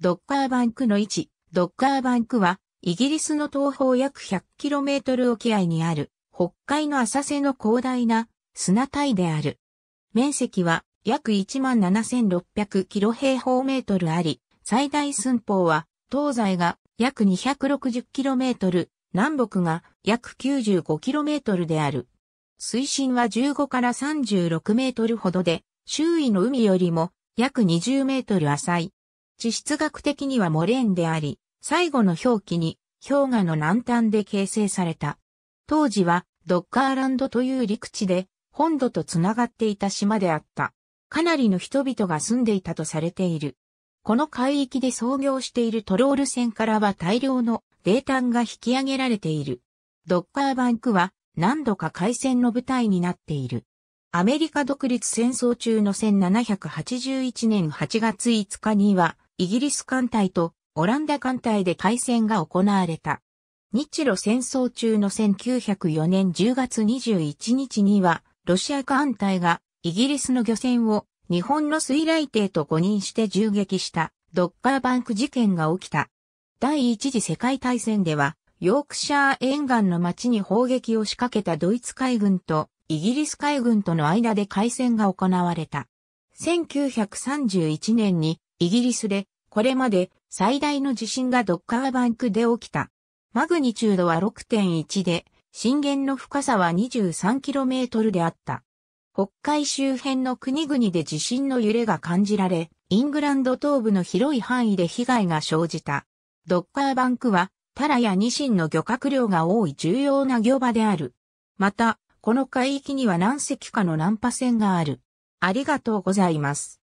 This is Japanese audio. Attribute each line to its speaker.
Speaker 1: ドッカ
Speaker 2: ーバンクの位置、ドッカーバンクは、イギリスの東方約 100km 沖合にある、北海の浅瀬の広大な砂帯である。面積は約 17,600km 平方メートルあり、最大寸法は、東西が約 260km、南北が約 95km である。水深は15から36メートルほどで、周囲の海よりも約20メートル浅い地質学的にはモレーンであり、最後の表記に氷河の南端で形成された。当時はドッカーランドという陸地で本土と繋がっていた島であった。かなりの人々が住んでいたとされている。この海域で操業しているトロール船からは大量の泥炭が引き上げられている。ドッカーバンクは何度か海戦の舞台になっている。アメリカ独立戦争中の1781年8月5日には、イギリス艦隊とオランダ艦隊で海戦が行われた。日露戦争中の1904年10月21日には、ロシア艦隊がイギリスの漁船を日本の水雷艇と誤認して銃撃したドッカーバンク事件が起きた。第一次世界大戦では、ヨークシャー沿岸の町に砲撃を仕掛けたドイツ海軍とイギリス海軍との間で海戦が行われた。1931年にイギリスで、これまで最大の地震がドッカーバンクで起きた。マグニチュードは6.1で、震源の深さは 23km であった。北海周辺の国々で地震の揺れが感じられ、イングランド東部の広い範囲で被害が生じた。ドッカーバンクは、タラやニシンの漁獲量が多い重要な漁場である。また、この海域には何隻かの難破船がある。
Speaker 1: ありがとうございます。